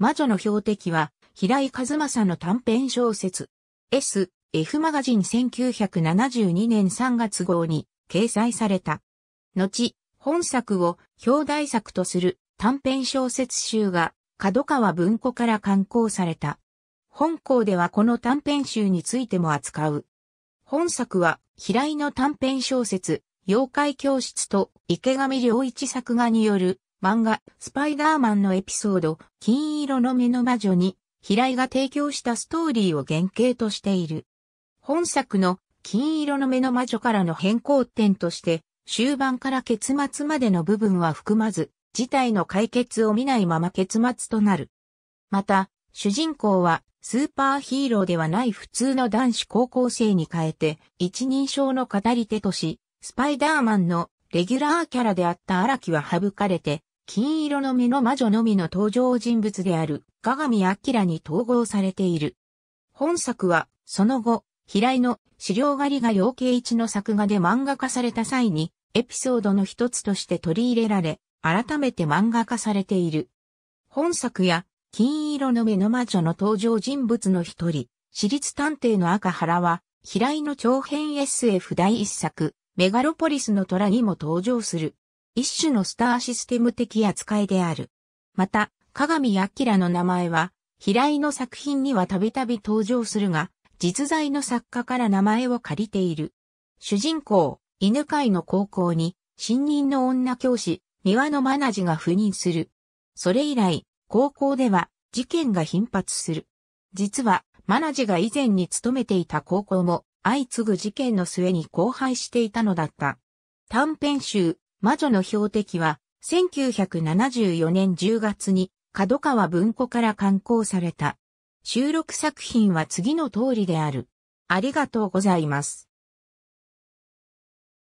魔女の標的は、平井和正の短編小説。S、F マガジン1972年3月号に掲載された。後、本作を表題作とする短編小説集が角川文庫から刊行された。本校ではこの短編集についても扱う。本作は平井の短編小説、妖怪教室と池上良一作画による漫画、スパイダーマンのエピソード、金色の目の魔女に、平井が提供したストーリーを原型としている。本作の金色の目の魔女からの変更点として、終盤から結末までの部分は含まず、事態の解決を見ないまま結末となる。また、主人公はスーパーヒーローではない普通の男子高校生に変えて、一人称の語り手とし、スパイダーマンのレギュラーキャラであった荒木は省かれて、金色の目の魔女のみの登場人物である、鏡明に統合されている。本作は、その後、平井の資料狩りが養鶏一の作画で漫画化された際に、エピソードの一つとして取り入れられ、改めて漫画化されている。本作や、金色の目の魔女の登場人物の一人、私立探偵の赤原は、平井の長編 SF 第一作、メガロポリスの虎にも登場する。一種のスターシステム的扱いである。また、鏡明の名前は、平井の作品にはたびたび登場するが、実在の作家から名前を借りている。主人公、犬飼の高校に、新任の女教師、三輪のマナジが赴任する。それ以来、高校では事件が頻発する。実は、マナジが以前に勤めていた高校も、相次ぐ事件の末に荒廃していたのだった。短編集、魔女の標的は、1974年10月に、角川文庫から刊行された。収録作品は次の通りである。ありがとうございます。